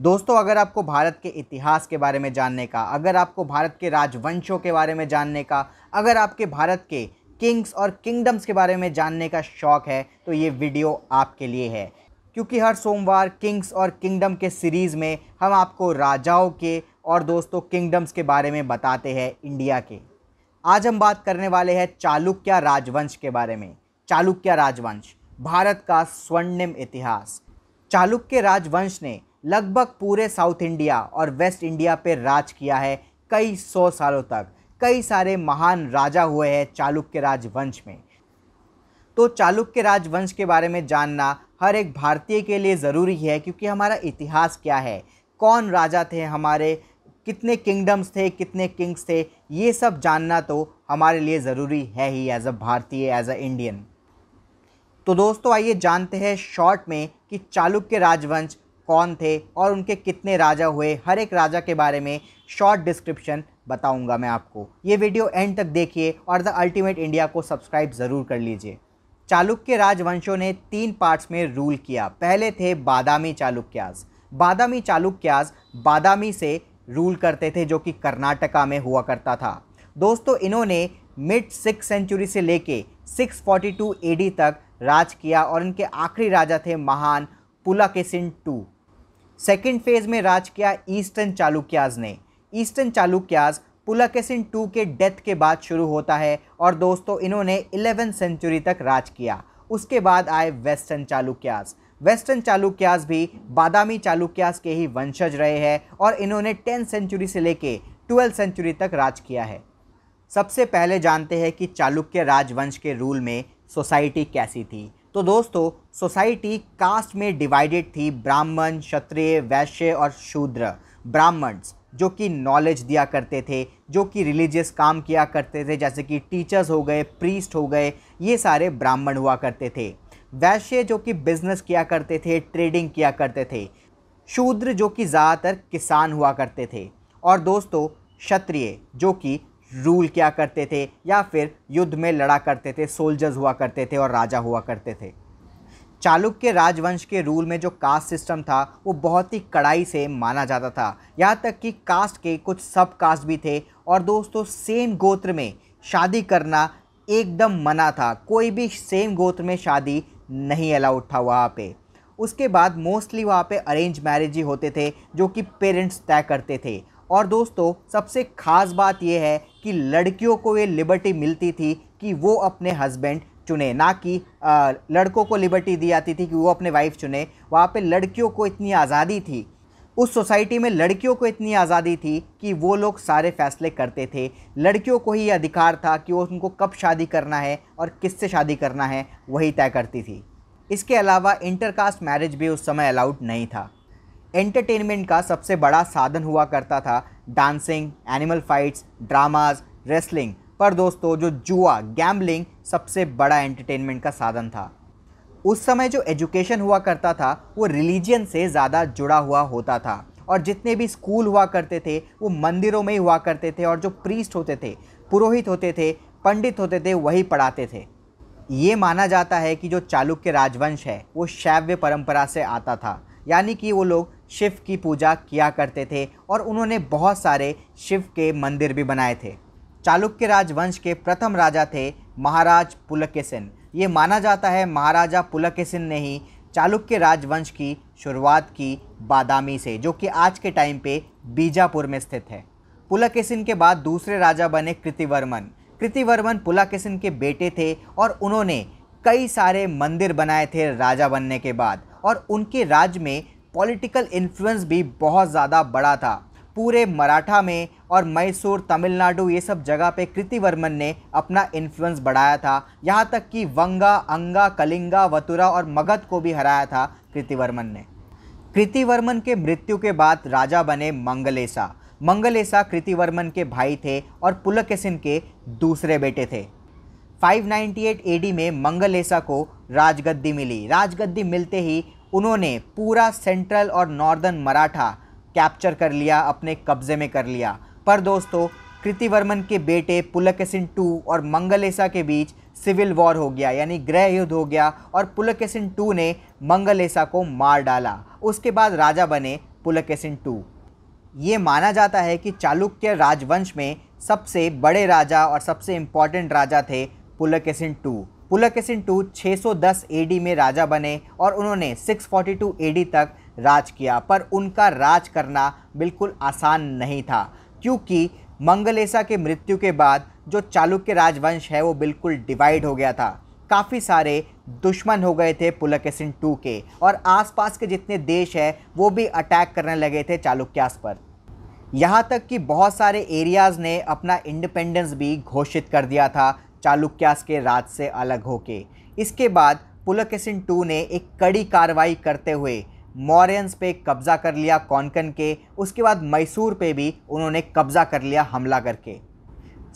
दोस्तों अगर आपको भारत के इतिहास के बारे में जानने का अगर आपको भारत के राजवंशों के बारे में जानने का अगर आपके भारत के किंग्स और किंगडम्स के बारे में जानने का शौक़ है तो ये वीडियो आपके लिए है क्योंकि हर सोमवार किंग्स और किंगडम के सीरीज़ में हम आपको राजाओं के और दोस्तों किंगडम्स के बारे में बताते हैं इंडिया के आज हम बात करने वाले हैं चालुक्य राजवंश के बारे में चालुक्य राजवंश भारत का स्वर्णिम इतिहास चालुक्य राजवंश ने लगभग पूरे साउथ इंडिया और वेस्ट इंडिया पर राज किया है कई सौ सालों तक कई सारे महान राजा हुए हैं चालुक्य राजवंश में तो चालुक्य राजवंश के बारे में जानना हर एक भारतीय के लिए ज़रूरी है क्योंकि हमारा इतिहास क्या है कौन राजा थे हमारे कितने किंगडम्स थे कितने किंग्स थे ये सब जानना तो हमारे लिए ज़रूरी है ही एज अ भारतीय एज अ इंडियन तो दोस्तों आइए जानते हैं शॉर्ट में कि चालुक्य राजवंश कौन थे और उनके कितने राजा हुए हर एक राजा के बारे में शॉर्ट डिस्क्रिप्शन बताऊंगा मैं आपको ये वीडियो एंड तक देखिए और द अल्टीमेट इंडिया को सब्सक्राइब ज़रूर कर लीजिए चालुक्य राजवंशों ने तीन पार्ट्स में रूल किया पहले थे बादामी चालुक्यास बादामी चालुक्यास बादामी से रूल करते थे जो कि कर्नाटका में हुआ करता था दोस्तों इन्होंने मिड सिक्स सेंचुरी से लेके 642 एडी तक राज किया और इनके आखिरी राजा थे महान पुलाकेसिन टू सेकेंड फेज में राज किया ईस्टर्न चालुक्याज ने ईस्टर्न चालुक्याज पुलकेसिन टू के डेथ के बाद शुरू होता है और दोस्तों इन्होंने इलेवेंथ सेंचुरी तक राज किया उसके बाद आए वेस्टर्न चालुक्याज वेस्टर्न चालुक्याज भी बादामी चालुक्याज के ही वंशज रहे हैं और इन्होंने टेंथ सेंचुरी से लेके ट्वेल्थ सेंचुरी तक राज किया है सबसे पहले जानते हैं कि चालुक्य राजवंश के रूल में सोसाइटी कैसी थी तो दोस्तों सोसाइटी कास्ट में डिवाइडेड थी ब्राह्मण क्षत्रिय वैश्य और शूद्र ब्राह्मण्स जो कि नॉलेज दिया करते थे जो कि रिलीजियस काम किया करते थे जैसे कि टीचर्स हो गए प्रीस्ट हो गए ये सारे ब्राह्मण हुआ करते थे वैश्य जो कि बिजनेस किया करते थे ट्रेडिंग किया करते थे शूद्र जो कि ज़्यादातर किसान हुआ करते थे और दोस्तों क्षत्रिय जो कि रूल किया करते थे या फिर युद्ध में लड़ा करते थे सोल्जर्स हुआ करते थे और राजा हुआ करते थे चालुक्य राजवंश के रूल में जो कास्ट सिस्टम था वो बहुत ही कड़ाई से माना जाता था यहाँ तक कि कास्ट के कुछ सब कास्ट भी थे और दोस्तों सेम गोत्र में शादी करना एकदम मना था कोई भी सेम गोत्र में शादी नहीं अलाउड था वहाँ पे उसके बाद मोस्टली वहाँ पे अरेंज मैरिज ही होते थे जो कि पेरेंट्स तय करते थे और दोस्तों सबसे ख़ास बात यह है कि लड़कियों को ये लिबर्टी मिलती थी कि वो अपने हस्बैंड चुने ना कि लड़कों को लिबर्टी दी जाती थी कि वो अपने वाइफ चुने वहाँ पे लड़कियों को इतनी आज़ादी थी उस सोसाइटी में लड़कियों को इतनी आज़ादी थी कि वो लोग सारे फैसले करते थे लड़कियों को ही अधिकार था कि वो उनको कब शादी करना है और किससे शादी करना है वही तय करती थी इसके अलावा इंटरकास्ट मैरिज भी उस समय अलाउड नहीं था एंटरटेनमेंट का सबसे बड़ा साधन हुआ करता था dancing animal fights dramas wrestling पर दोस्तों जो जुआ गैम्बलिंग सबसे बड़ा एंटरटेनमेंट का साधन था उस समय जो एजुकेशन हुआ करता था वो रिलीजन से ज़्यादा जुड़ा हुआ होता था और जितने भी स्कूल हुआ करते थे वो मंदिरों में ही हुआ करते थे और जो प्रीस्ट होते थे पुरोहित होते थे पंडित होते थे वही पढ़ाते थे ये माना जाता है कि जो चालुक्य राजवंश है वो शैव्य परंपरा से आता था यानी कि वो लोग शिव की पूजा किया करते थे और उन्होंने बहुत सारे शिव के मंदिर भी बनाए थे चालुक्य राजवंश के प्रथम राजा थे महाराज पुलकेसिन ये माना जाता है महाराजा पुलकेसिन ने ही चालुक्य राजवंश की शुरुआत की बादामी से जो कि आज के टाइम पे बीजापुर में स्थित है पुलकेसिन के बाद दूसरे राजा बने कृतिवर्मन कृतिवर्मन पुलकेसिन के बेटे थे और उन्होंने कई सारे मंदिर बनाए थे राजा बनने के बाद और उनके राज में पॉलिटिकल इन्फ्लुएंस भी बहुत ज़्यादा बड़ा था पूरे मराठा में और मैसूर तमिलनाडु ये सब जगह पे कृतिवर्मन ने अपना इन्फ्लुएंस बढ़ाया था यहाँ तक कि वंगा अंगा कलिंगा वतुरा और मगध को भी हराया था कृतिवर्मन ने कृतिवर्मन के मृत्यु के बाद राजा बने मंगलेसा मंगलेसा कृतिवर्मन के भाई थे और पुलकेसिन के दूसरे बेटे थे 598 एडी में मंगलेशा को राजगद्दी मिली राजगद्दी मिलते ही उन्होंने पूरा सेंट्रल और नॉर्दर्न मराठा कैप्चर कर लिया अपने कब्जे में कर लिया पर दोस्तों कृतिवर्मन के बेटे पुलकेसिन टू और मंगलेसा के बीच सिविल वॉर हो गया यानी गृह युद्ध हो गया और पुलकेसिन टू ने मंगलेसा को मार डाला उसके बाद राजा बने पुलकेसिन टू ये माना जाता है कि चालुक्य राजवंश में सबसे बड़े राजा और सबसे इम्पॉर्टेंट राजा थे Pulakeshin two Pulakeshin two 610 AD में राजा बने और उन्होंने 642 एडी तक राज किया पर उनका राज करना बिल्कुल आसान नहीं था क्योंकि मंगलेशा के मृत्यु के बाद जो चालुक्य राजवंश है वो बिल्कुल डिवाइड हो गया था काफ़ी सारे दुश्मन हो गए थे पुलकेसिन टू के और आसपास के जितने देश हैं वो भी अटैक करने लगे थे चालुक्यास पर यहाँ तक कि बहुत सारे एरियाज़ ने अपना इंडिपेंडेंस भी घोषित कर दिया था चालुक्यास के राज से अलग होके इसके बाद पुलकेसिन टू ने एक कड़ी कार्रवाई करते हुए मॉरियंस पे कब्जा कर लिया कौनकन के उसके बाद मैसूर पे भी उन्होंने कब्जा कर लिया हमला करके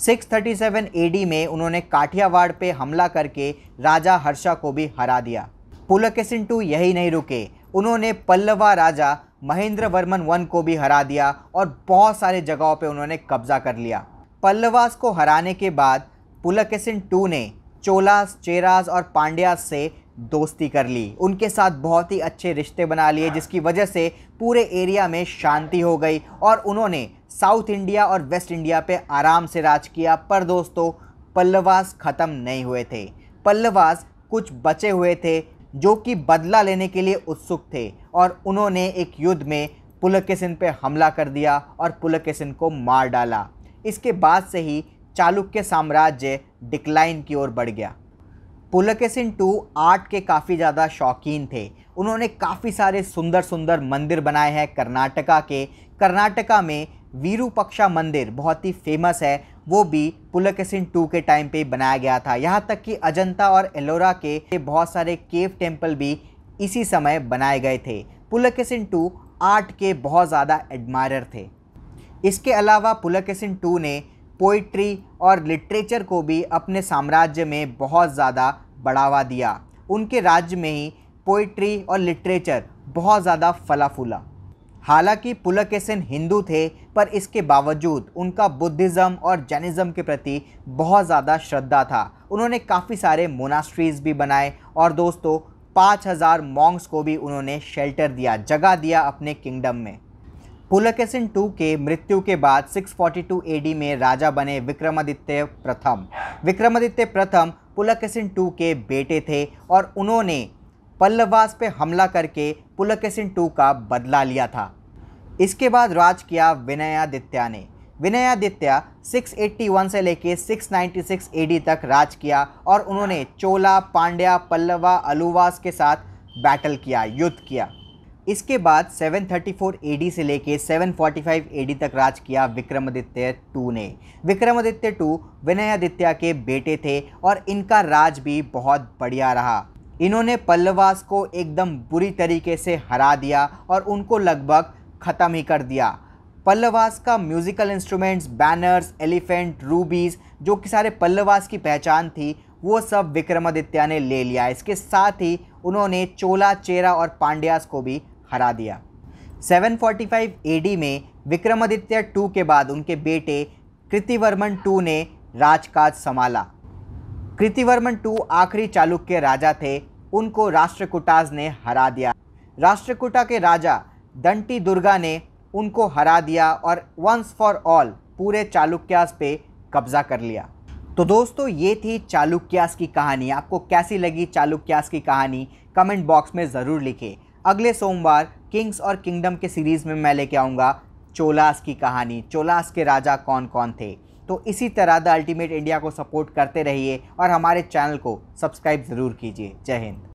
637 एडी में उन्होंने काठियावाड़ पे हमला करके राजा हर्षा को भी हरा दिया पुलकेसिन टू यही नहीं रुके उन्होंने पल्लवा राजा महेंद्र वर्मन वन को भी हरा दिया और बहुत सारे जगहों पे उन्होंने कब्जा कर लिया पल्लवास को हराने के बाद पुलकेसिन टू ने चोलास चेरास और पांड्यास से दोस्ती कर ली उनके साथ बहुत ही अच्छे रिश्ते बना लिए जिसकी वजह से पूरे एरिया में शांति हो गई और उन्होंने साउथ इंडिया और वेस्ट इंडिया पे आराम से राज किया पर दोस्तों पल्लवास ख़त्म नहीं हुए थे पल्लवास कुछ बचे हुए थे जो कि बदला लेने के लिए उत्सुक थे और उन्होंने एक युद्ध में पुलकेसिन पे हमला कर दिया और पुलकेसिन को मार डाला इसके बाद से ही चालुक्य साम्राज्य डिक्लाइन की ओर बढ़ गया पुलकेसिन टू आर्ट के काफ़ी ज़्यादा शौकीन थे उन्होंने काफ़ी सारे सुंदर सुंदर मंदिर बनाए हैं कर्नाटका के कर्नाटका में वीरूपक्षा मंदिर बहुत ही फेमस है वो भी पुलकेसिन टू के टाइम पे बनाया गया था यहाँ तक कि अजंता और एलोरा के बहुत सारे केव टेम्पल भी इसी समय बनाए गए थे पुलकेसिन टू आर्ट के बहुत ज़्यादा एडमायर थे इसके अलावा पुलकेसिन टू ने पोइट्री और लिटरेचर को भी अपने साम्राज्य में बहुत ज़्यादा बढ़ावा दिया उनके राज्य में ही पोइट्री और लिटरेचर बहुत ज़्यादा फला फूला हालांकि पुलकेसन हिंदू थे पर इसके बावजूद उनका बुद्धिज़्म और जैनिज़्म के प्रति बहुत ज़्यादा श्रद्धा था उन्होंने काफ़ी सारे मोनास्ट्रीज़ भी बनाए और दोस्तों 5000 मॉन्ग्स को भी उन्होंने शेल्टर दिया जगह दिया अपने किंगडम में पुलकेसिन टू के मृत्यु के बाद 642 एडी में राजा बने विक्रमादित्य प्रथम विक्रमादित्य प्रथम पुलकेसिन टू के बेटे थे और उन्होंने पल्लवास पे हमला करके पुलकेसिन टू का बदला लिया था इसके बाद राज किया विनयादित्या ने विनयादित्य 681 से लेके 696 एडी तक राज किया और उन्होंने चोला पांड्या पल्लवा अलुवास के साथ बैटल किया युद्ध किया इसके बाद 734 एडी से लेके 745 एडी तक राज किया विक्रमादित्य टू ने विक्रमादित्य टू विनयादित्य के बेटे थे और इनका राज भी बहुत बढ़िया रहा इन्होंने पल्लवास को एकदम बुरी तरीके से हरा दिया और उनको लगभग ख़त्म ही कर दिया पल्लवास का musical instruments banners elephant rubies जो कि सारे पल्लवास की पहचान थी वो सब विक्रमादित्य ने ले लिया इसके साथ ही उन्होंने चोला चेरा और पांड्यास को भी हरा दिया 745 एडी में विक्रमादित्य टू के बाद उनके बेटे कृतिवर्मन टू ने राजकाज संभाला कृतिवर्मन टू आखिरी चालुक्य राजा थे उनको राष्ट्रकुटाज ने हरा दिया राष्ट्रकुटा के राजा दंटी दुर्गा ने उनको हरा दिया और वंस फॉर ऑल पूरे चालुक्यास पे कब्जा कर लिया तो दोस्तों ये थी चालुक्यास की कहानी आपको कैसी लगी चालुक्यास की कहानी कमेंट बॉक्स में ज़रूर लिखें अगले सोमवार किंग्स और किंगडम के सीरीज़ में मैं लेके आऊँगा चोलास की कहानी चोलास के राजा कौन कौन थे तो इसी तरह द अल्टीमेट इंडिया को सपोर्ट करते रहिए और हमारे चैनल को सब्सक्राइब ज़रूर कीजिए जय हिंद